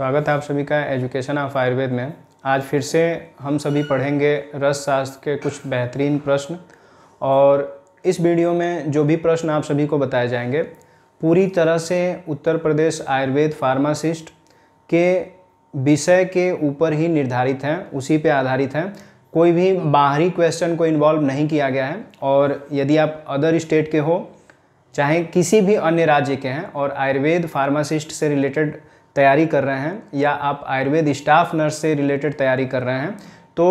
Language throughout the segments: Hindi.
स्वागत है आप सभी का एजुकेशन ऑफ आयुर्वेद में आज फिर से हम सभी पढ़ेंगे रस शास्त्र के कुछ बेहतरीन प्रश्न और इस वीडियो में जो भी प्रश्न आप सभी को बताए जाएंगे पूरी तरह से उत्तर प्रदेश आयुर्वेद फार्मासिस्ट के विषय के ऊपर ही निर्धारित हैं उसी पे आधारित हैं कोई भी बाहरी क्वेश्चन को इन्वॉल्व नहीं किया गया है और यदि आप अदर स्टेट के हो चाहे किसी भी अन्य राज्य के हैं और आयुर्वेद फार्मासिस्ट से रिलेटेड तैयारी कर रहे हैं या आप आयुर्वेद स्टाफ नर्स से रिलेटेड तैयारी कर रहे हैं तो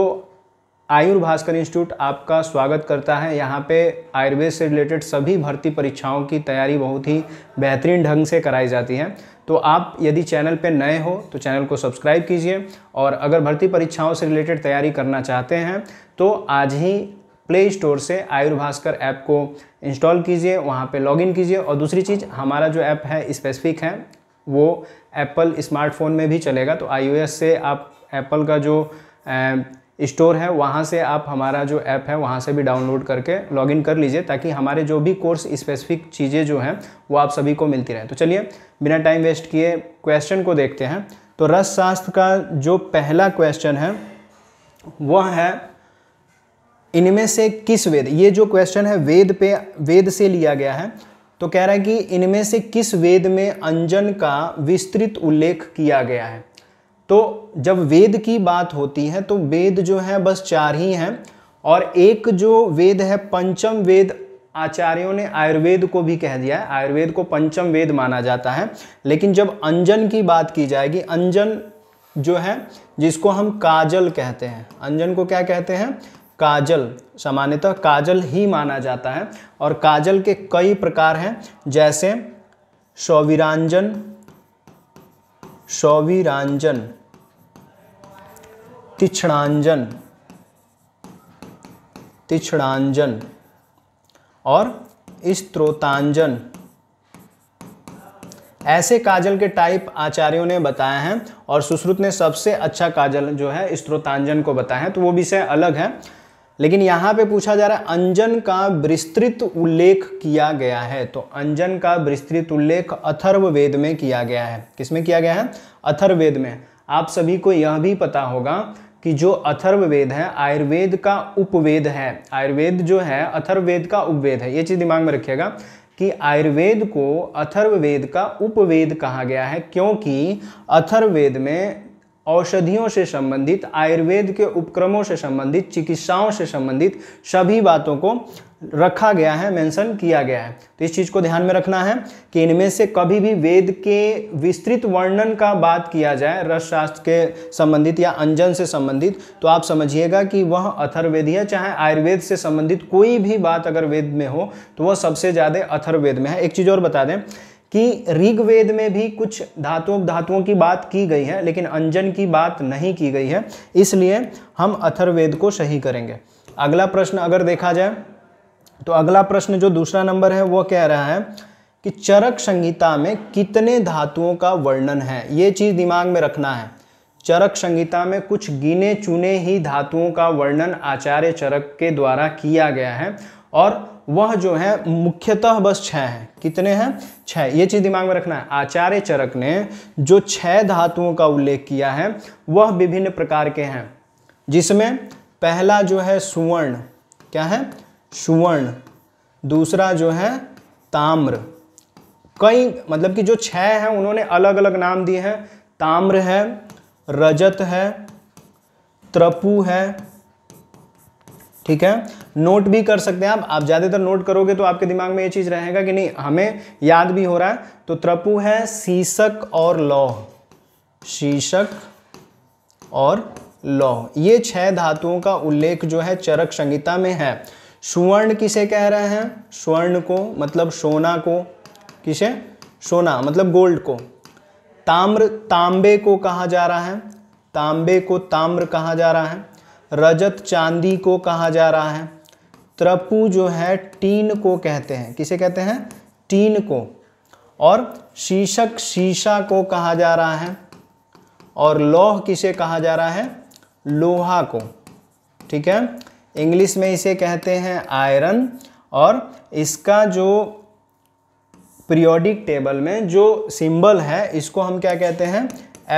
आयुर्भास्कर इंस्टीट्यूट आपका स्वागत करता है यहाँ पे आयुर्वेद से रिलेटेड सभी भर्ती परीक्षाओं की तैयारी बहुत ही बेहतरीन ढंग से कराई जाती है तो आप यदि चैनल पे नए हो तो चैनल को सब्सक्राइब कीजिए और अगर भर्ती परीक्षाओं से रिलेटेड तैयारी करना चाहते हैं तो आज ही प्ले स्टोर से आयुर्भास्कर ऐप को इंस्टॉल कीजिए वहाँ पे लॉगिन कीजिए और दूसरी चीज़ हमारा जो ऐप है स्पेसिफिक है वो एप्पल स्मार्टफोन में भी चलेगा तो आईओएस से आप एप्पल का जो स्टोर है वहाँ से आप हमारा जो ऐप है वहाँ से भी डाउनलोड करके लॉगिन कर लीजिए ताकि हमारे जो भी कोर्स स्पेसिफिक चीज़ें जो हैं वो आप सभी को मिलती रहें तो चलिए बिना टाइम वेस्ट किए क्वेश्चन को देखते हैं तो रस शास्त्र का जो पहला क्वेश्चन है वह है इनमें से किस वेद ये जो क्वेश्चन है वेद पे वेद से लिया गया है तो कह रहा है कि इनमें से किस वेद में अंजन का विस्तृत उल्लेख किया गया है तो जब वेद की बात होती है तो वेद जो है बस चार ही हैं और एक जो वेद है पंचम वेद आचार्यों ने आयुर्वेद को भी कह दिया है आयुर्वेद को पंचम वेद माना जाता है लेकिन जब अंजन की बात की जाएगी अंजन जो है जिसको हम काजल कहते हैं अंजन को क्या कहते हैं काजल सामान्यतः काजल ही माना जाता है और काजल के कई प्रकार हैं जैसे शौवीरांजन सौविरांजन तीक्षणांजन तीक्षणांजन और स्त्रोतांजन ऐसे काजल के टाइप आचार्यों ने बताया हैं और सुश्रुत ने सबसे अच्छा काजल जो है स्त्रोतांजन को बताया है तो वो विषय अलग है लेकिन यहाँ पे पूछा जा रहा है अंजन का विस्तृत उल्लेख किया गया है तो अंजन का विस्तृत उल्लेख अथर्ववेद में किया गया है किसमें किया गया है अथर्ववेद में आप सभी को यह भी पता होगा कि जो अथर्ववेद है आयुर्वेद का उपवेद है आयुर्वेद जो है अथर्ववेद का उपवेद है ये चीज़ दिमाग में रखिएगा कि आयुर्वेद को अथर्ववेद का उपवेद कहा गया है क्योंकि अथर्ववेद में औषधियों से संबंधित आयुर्वेद के उपक्रमों से संबंधित चिकित्साओं से संबंधित सभी बातों को रखा गया है मेंशन किया गया है तो इस चीज़ को ध्यान में रखना है कि इनमें से कभी भी वेद के विस्तृत वर्णन का बात किया जाए रसशास्त्र के संबंधित या अंजन से संबंधित तो आप समझिएगा कि वह अथर्वेद या चाहे आयुर्वेद से संबंधित कोई भी बात अगर वेद में हो तो वह सबसे ज़्यादा अथर्वेद में है एक चीज़ और बता दें कि ऋग्वेद में भी कुछ धातुओं धातुओं की बात की गई है लेकिन अंजन की बात नहीं की गई है इसलिए हम अथर्वेद को सही करेंगे अगला प्रश्न अगर देखा जाए तो अगला प्रश्न जो दूसरा नंबर है वो कह रहा है कि चरक संहिता में कितने धातुओं का वर्णन है ये चीज़ दिमाग में रखना है चरक संहिता में कुछ गिने चुने ही धातुओं का वर्णन आचार्य चरक के द्वारा किया गया है और वह जो है मुख्यतः बस छः हैं कितने हैं छः ये चीज़ दिमाग में रखना है आचार्य चरक ने जो छः धातुओं का उल्लेख किया है वह विभिन्न प्रकार के हैं जिसमें पहला जो है सुवर्ण क्या है सुवर्ण दूसरा जो है ताम्र कई मतलब कि जो छः हैं उन्होंने अलग अलग नाम दिए हैं ताम्र है रजत है त्रपु है ठीक है नोट भी कर सकते हैं आप आप ज़्यादातर नोट करोगे तो आपके दिमाग में ये चीज़ रहेगा कि नहीं हमें याद भी हो रहा है तो त्रपु है शीशक और लौह शीशक और लौह ये छह धातुओं का उल्लेख जो है चरक संहिता में है सुवर्ण किसे कह रहे हैं स्वर्ण को मतलब सोना को किसे सोना मतलब गोल्ड को ताम्र तांबे को कहा जा रहा है तांबे को ताम्र कहा जा रहा है रजत चांदी को कहा जा रहा है त्रपु जो है टीन को कहते हैं किसे कहते हैं टीन को और शीशक शीशा को कहा जा रहा है और लोह किसे कहा जा रहा है लोहा को ठीक है इंग्लिश में इसे कहते हैं आयरन और इसका जो पीरियोडिक टेबल में जो सिंबल है इसको हम क्या कहते हैं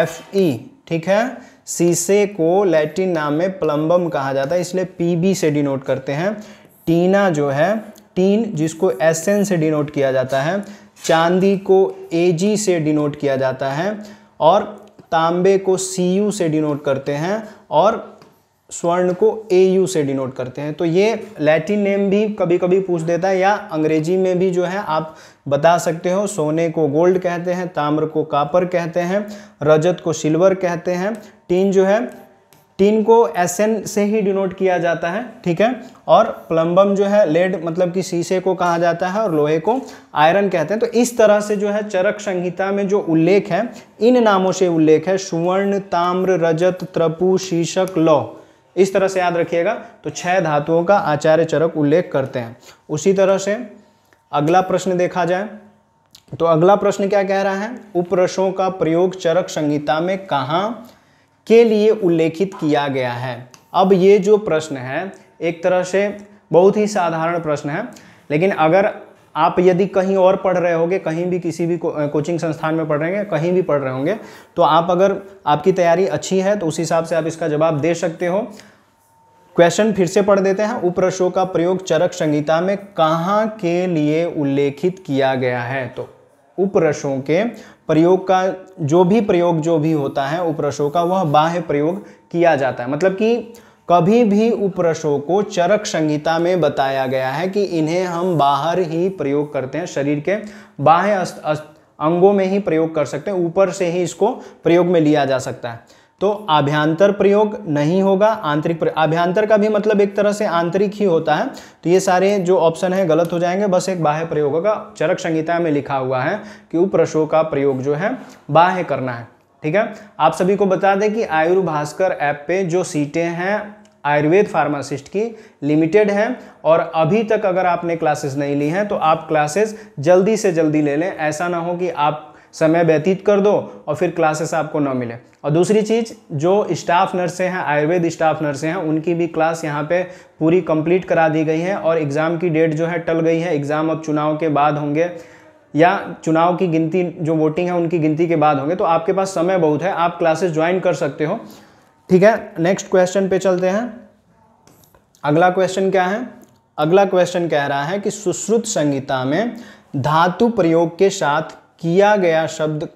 एफ ई e। ठीक है सीसे को लैटिन नाम में प्लम्बम कहा जाता है इसलिए पीबी से डिनोट करते हैं टीना जो है टीन जिसको एसएन से डिनोट किया जाता है चांदी को एजी से डिनोट किया जाता है और तांबे को सीयू से डिनोट करते हैं और स्वर्ण को ए यू से डिनोट करते हैं तो ये लैटिन नेम भी कभी कभी पूछ देता है या अंग्रेजी में भी जो है आप बता सकते हो सोने को गोल्ड कहते हैं ताम्र को कापर कहते हैं रजत को सिल्वर कहते हैं टीन जो है टीन को एस से ही डिनोट किया जाता है ठीक है और प्लम्बम जो है लेड मतलब कि शीशे को कहा जाता है और लोहे को आयरन कहते हैं तो इस तरह से जो है चरक संहिता में जो उल्लेख है इन नामों से उल्लेख है सुवर्ण ताम्र रजत त्रपु शीशक लौ इस तरह से याद रखिएगा तो छह धातुओं का आचार्य चरक उल्लेख करते हैं उसी तरह से अगला प्रश्न देखा जाए तो अगला प्रश्न क्या कह रहा है उपरसों का प्रयोग चरक संहिता में कहाँ के लिए उल्लेखित किया गया है अब ये जो प्रश्न है एक तरह से बहुत ही साधारण प्रश्न है लेकिन अगर आप यदि कहीं और पढ़ रहे होंगे कहीं भी किसी भी को, कोचिंग संस्थान में पढ़ रहे हैं कहीं भी पढ़ रहे होंगे तो आप अगर आपकी तैयारी अच्छी है तो उस हिसाब से आप इसका जवाब दे सकते हो क्वेश्चन फिर से पढ़ देते हैं उपरसों का प्रयोग चरक संहिता में कहाँ के लिए उल्लेखित किया गया है तो उपरसों के प्रयोग का जो भी प्रयोग जो भी होता है उपरसों का वह बाह्य प्रयोग किया जाता है मतलब कि कभी भी उपरसों को चरक संहिता में बताया गया है कि इन्हें हम बाहर ही प्रयोग करते हैं शरीर के बाह्य अंगों में ही प्रयोग कर सकते हैं ऊपर से ही इसको प्रयोग में लिया जा सकता है तो आभ्यंतर प्रयोग नहीं होगा आंतरिक आभ्यंतर का भी मतलब एक तरह से आंतरिक ही होता है तो ये सारे जो ऑप्शन है गलत हो जाएंगे बस एक बाह्य प्रयोग होगा चरक संहिता में लिखा हुआ है कि उप्रशो का प्रयोग जो है बाह्य करना है ठीक है आप सभी को बता दें कि भास्कर ऐप पे जो सीटें हैं आयुर्वेद फार्मासिस्ट की लिमिटेड हैं और अभी तक अगर आपने क्लासेस नहीं ली हैं तो आप क्लासेस जल्दी से जल्दी ले लें ऐसा ना हो कि आप समय व्यतीत कर दो और फिर क्लासेस आपको ना मिले और दूसरी चीज़ जो स्टाफ नर्सें हैं आयुर्वेद स्टाफ नर्सें हैं उनकी भी क्लास यहाँ पे पूरी कंप्लीट करा दी गई है और एग्ज़ाम की डेट जो है टल गई है एग्ज़ाम अब चुनाव के बाद होंगे या चुनाव की गिनती जो वोटिंग है उनकी गिनती के बाद होंगे तो आपके पास समय बहुत है आप क्लासेस ज्वाइन कर सकते हो ठीक है नेक्स्ट क्वेश्चन पे चलते हैं अगला क्वेश्चन क्या है अगला क्वेश्चन कह रहा है कि सुश्रुत संगीता में धातु प्रयोग के साथ किया गया शब्द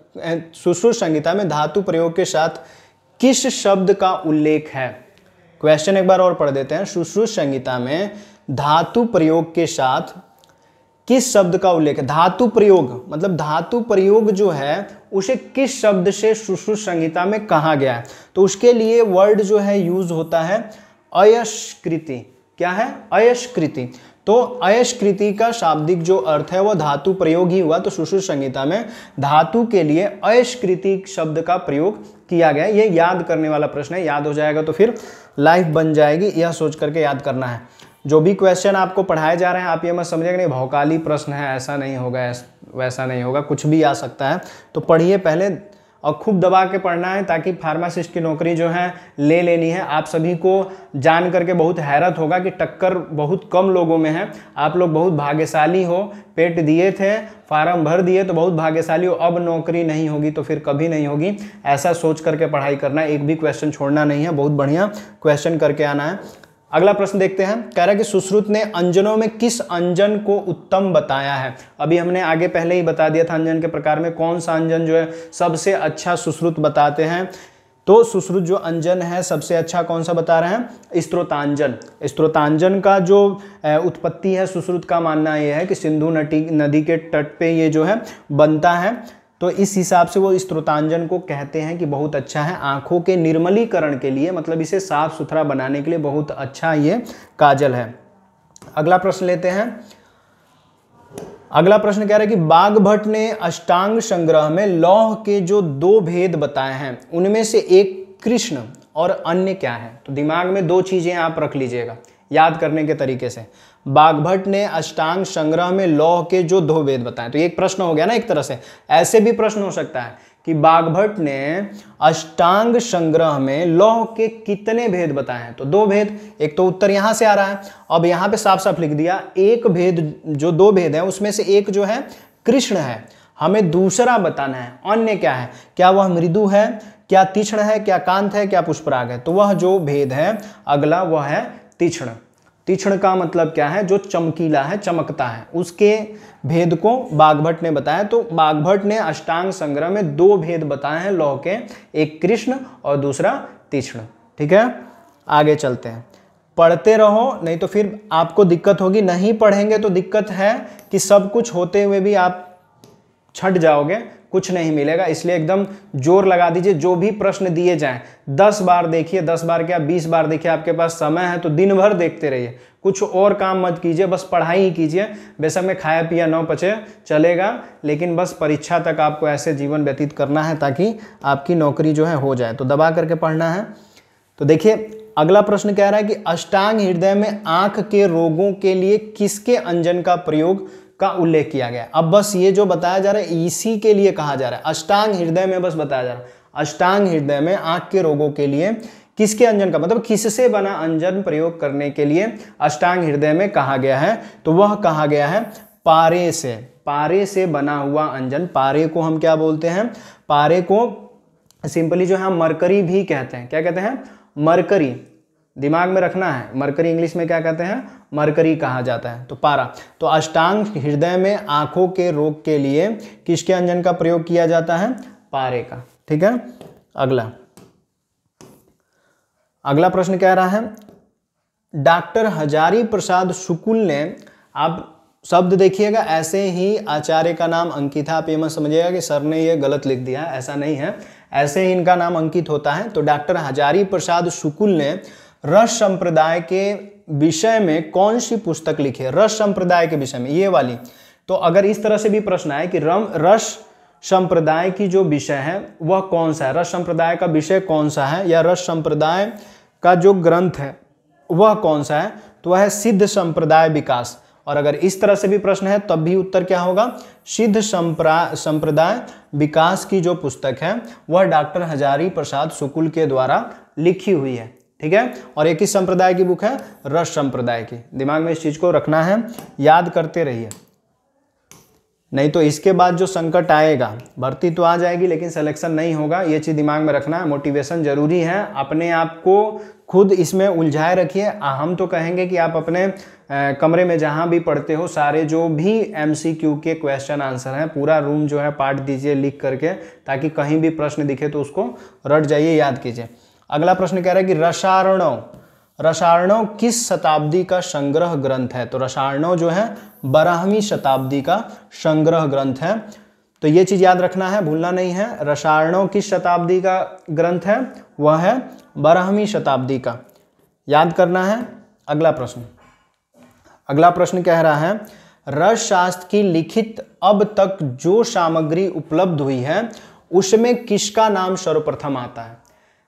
सुश्रु संहिता में धातु प्रयोग के साथ किस शब्द का उल्लेख है क्वेश्चन एक बार और पढ़ देते हैं सुश्रु संहिता में धातु प्रयोग के साथ किस शब्द का उल्लेख है धातु प्रयोग मतलब धातु प्रयोग जो है उसे किस शब्द से सुश्रु संहिता में कहा गया है तो उसके लिए वर्ड जो है यूज होता है अयस्कृति क्या है अयस्कृति तो अयशकृति का शाब्दिक जो अर्थ है वह धातु प्रयोग ही हुआ तो सुश्रुत संहिता में धातु के लिए अयशकृति शब्द का प्रयोग किया गया यह याद करने वाला प्रश्न है याद हो जाएगा तो फिर लाइफ बन जाएगी यह सोच करके याद करना है जो भी क्वेश्चन आपको पढ़ाए जा रहे हैं आप ये मत समझेंगे नहीं भौकाली प्रश्न है ऐसा नहीं होगा वैसा नहीं होगा कुछ भी आ सकता है तो पढ़िए पहले और खूब दबा के पढ़ना है ताकि फार्मासिस्ट की नौकरी जो है ले लेनी है आप सभी को जान करके बहुत हैरत होगा कि टक्कर बहुत कम लोगों में है आप लोग बहुत भाग्यशाली हो पेट दिए थे फार्म भर दिए तो बहुत भाग्यशाली हो अब नौकरी नहीं होगी तो फिर कभी नहीं होगी ऐसा सोच करके पढ़ाई करना एक भी क्वेश्चन छोड़ना नहीं है बहुत बढ़िया क्वेश्चन करके आना है अगला प्रश्न देखते हैं कह रहा है कि सुश्रुत ने अंजनों में किस अंजन को उत्तम बताया है अभी हमने आगे पहले ही बता दिया था अंजन के प्रकार में कौन सा अंजन जो है सबसे अच्छा सुश्रुत बताते हैं तो सुश्रुत जो अंजन है सबसे अच्छा कौन सा बता रहे हैं स्त्रोतांजन स्त्रोतांजन का जो उत्पत्ति है सुश्रुत का मानना यह है कि सिंधु नटी नदी के तट पे ये जो है बनता है तो इस हिसाब से वो स्त्रोतांजन को कहते हैं कि बहुत अच्छा है आंखों के निर्मलीकरण के लिए मतलब इसे साफ सुथरा बनाने के लिए बहुत अच्छा ये काजल है अगला प्रश्न लेते हैं अगला प्रश्न कह रहा है कि बाघ भट्ट ने अष्टांग संग्रह में लौह के जो दो भेद बताए हैं उनमें से एक कृष्ण और अन्य क्या है तो दिमाग में दो चीज़ें आप रख लीजिएगा याद करने के तरीके से बाघभट्ट ने अष्टांग संग्रह में लौह के जो दो वेद बताए तो ये एक प्रश्न हो गया ना एक तरह से ऐसे भी प्रश्न हो सकता है कि बाघभट्ट ने अष्टांग संग्रह में लौह के कितने भेद बताए हैं तो दो भेद एक तो उत्तर यहां से आ रहा है अब यहाँ पे साफ साफ लिख दिया एक भेद जो दो भेद हैं उसमें से एक जो है कृष्ण है हमें दूसरा बताना है अन्य क्या है क्या वह मृदु है क्या तीक्ष्ण है क्या कांत है क्या पुष्पराग है तो वह जो भेद है अगला वह है तीक्ष्ण तीक्ष्ण का मतलब क्या है जो चमकीला है चमकता है उसके भेद को बाघभट्ट ने बताया तो बाघभट्ट ने अष्टांग संग्रह में दो भेद बताए हैं लौह के एक कृष्ण और दूसरा तीक्ष्ण ठीक है आगे चलते हैं पढ़ते रहो नहीं तो फिर आपको दिक्कत होगी नहीं पढ़ेंगे तो दिक्कत है कि सब कुछ होते हुए भी आप छट जाओगे कुछ नहीं मिलेगा इसलिए एकदम जोर लगा दीजिए जो भी प्रश्न दिए जाएं दस बार देखिए दस बार क्या बीस बार देखिए आपके पास समय है तो दिन भर देखते रहिए कुछ और काम मत कीजिए बस पढ़ाई ही कीजिए बेशक में खाया पिया ना पचे चलेगा लेकिन बस परीक्षा तक आपको ऐसे जीवन व्यतीत करना है ताकि आपकी नौकरी जो है हो जाए तो दबा करके पढ़ना है तो देखिए अगला प्रश्न कह रहा है कि अष्टांग हृदय में आंख के रोगों के लिए किसके अंजन का प्रयोग का उल्लेख किया गया अब बस ये जो बताया जा रहा है इसी के लिए कहा जा रहा है अष्टांग हृदय में बस बताया जा रहा है अष्टांग हृदय में आंख के रोगों के लिए किसके अंजन का मतलब किससे बना अंजन प्रयोग करने के लिए अष्टांग हृदय में कहा गया है तो वह कहा गया है पारे से पारे से बना हुआ अंजन पारे को हम क्या बोलते हैं पारे को सिंपली जो है मरकरी भी कहते हैं क्या कहते हैं मरकरी दिमाग में रखना है मरकरी इंग्लिश में क्या कहते हैं मरकरी कहा जाता है तो पारा तो अष्टांग हृदय में आंखों के रोग के लिए किसके अंजन का प्रयोग किया जाता है पारे का ठीक है अगला अगला प्रश्न कह रहा है डॉक्टर हजारी प्रसाद शुकुल ने आप शब्द देखिएगा ऐसे ही आचार्य का नाम अंकित है आप ये मत समझिएगा कि सर ने ये गलत लिख दिया ऐसा नहीं है ऐसे ही इनका नाम अंकित होता है तो डॉक्टर हजारी प्रसाद शुकुल ने रस संप्रदाय के विषय में कौन सी पुस्तक लिखी है रस संप्रदाय के विषय में ये वाली तो अगर इस तरह से भी प्रश्न आए कि रम रस संप्रदाय की जो विषय है वह कौन सा है रस संप्रदाय का विषय कौन सा है या रस संप्रदाय का जो ग्रंथ है वह कौन सा है तो वह है सिद्ध संप्रदाय विकास और अगर इस तरह से भी प्रश्न है तब भी उत्तर क्या होगा सिद्ध संप्रा संप्रदाय विकास की जो पुस्तक है वह डॉक्टर हजारी प्रसाद शुक्ल के द्वारा लिखी हुई है ठीक है और एक ही संप्रदाय की बुक है रस संप्रदाय की दिमाग में इस चीज़ को रखना है याद करते रहिए नहीं तो इसके बाद जो संकट आएगा भर्ती तो आ जाएगी लेकिन सिलेक्शन नहीं होगा ये चीज़ दिमाग में रखना है मोटिवेशन ज़रूरी है अपने आप को खुद इसमें उलझाए रखिए हम तो कहेंगे कि आप अपने कमरे में जहाँ भी पढ़ते हो सारे जो भी एम के क्वेश्चन आंसर हैं पूरा रूम जो है पार्ट दीजिए लिख करके ताकि कहीं भी प्रश्न दिखे तो उसको रट जाइए याद कीजिए अगला प्रश्न कह रहा है कि रसारणों रसायणों किस शताब्दी का संग्रह ग्रंथ है तो रसायणों जो है बारहवीं शताब्दी का संग्रह ग्रंथ है तो ये चीज याद रखना है भूलना नहीं है रसायणों किस शताब्दी का ग्रंथ है वह है बारहवीं शताब्दी का याद करना है अगला प्रश्न अगला प्रश्न कह रहा है रस शास्त्र की लिखित अब तक जो सामग्री उपलब्ध हुई है उसमें किसका नाम सर्वप्रथम आता है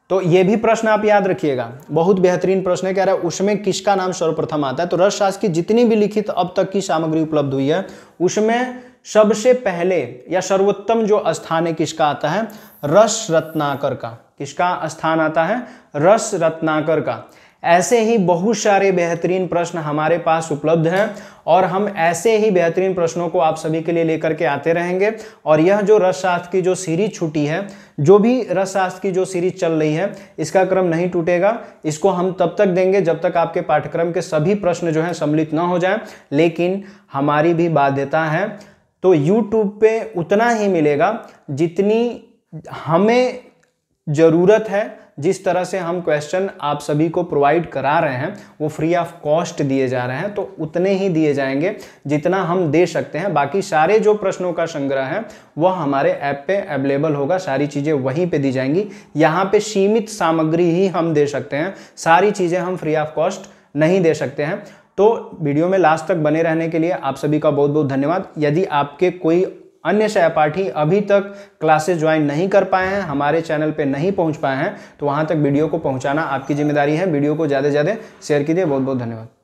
तो ये भी प्रश्न आप याद रखिएगा बहुत बेहतरीन प्रश्न है कह रहा है उसमें किसका नाम सर्वप्रथम आता है तो रसशास्त्र की जितनी भी लिखित अब तक की सामग्री उपलब्ध हुई है उसमें सबसे पहले या सर्वोत्तम जो स्थान है किसका आता है रस रत्नाकर का किसका स्थान आता है रस रत्नाकर का ऐसे ही बहुत सारे बेहतरीन प्रश्न हमारे पास उपलब्ध हैं और हम ऐसे ही बेहतरीन प्रश्नों को आप सभी के लिए लेकर के आते रहेंगे और यह जो रसशास्त्र की जो सीरीज छूटी है जो भी रसशास्त्र की जो सीरीज चल रही है इसका क्रम नहीं टूटेगा इसको हम तब तक देंगे जब तक आपके पाठ्यक्रम के सभी प्रश्न जो हैं सम्मिलित न हो जाए लेकिन हमारी भी बाध्यता है तो यूट्यूब पर उतना ही मिलेगा जितनी हमें ज़रूरत है जिस तरह से हम क्वेश्चन आप सभी को प्रोवाइड करा रहे हैं वो फ्री ऑफ कॉस्ट दिए जा रहे हैं तो उतने ही दिए जाएंगे जितना हम दे सकते हैं बाकी सारे जो प्रश्नों का संग्रह है वह हमारे ऐप पे अवेलेबल होगा सारी चीज़ें वहीं पे दी जाएंगी यहाँ पे सीमित सामग्री ही हम दे सकते हैं सारी चीज़ें हम फ्री ऑफ कॉस्ट नहीं दे सकते हैं तो वीडियो में लास्ट तक बने रहने के लिए आप सभी का बहुत बहुत धन्यवाद यदि आपके कोई अन्य सहपाठी अभी तक क्लासेस ज्वाइन नहीं कर पाए हैं हमारे चैनल पे नहीं पहुंच पाए हैं तो वहाँ तक वीडियो को पहुंचाना आपकी जिम्मेदारी है वीडियो को ज़्यादा से ज़्यादा शेयर कीजिए बहुत बहुत धन्यवाद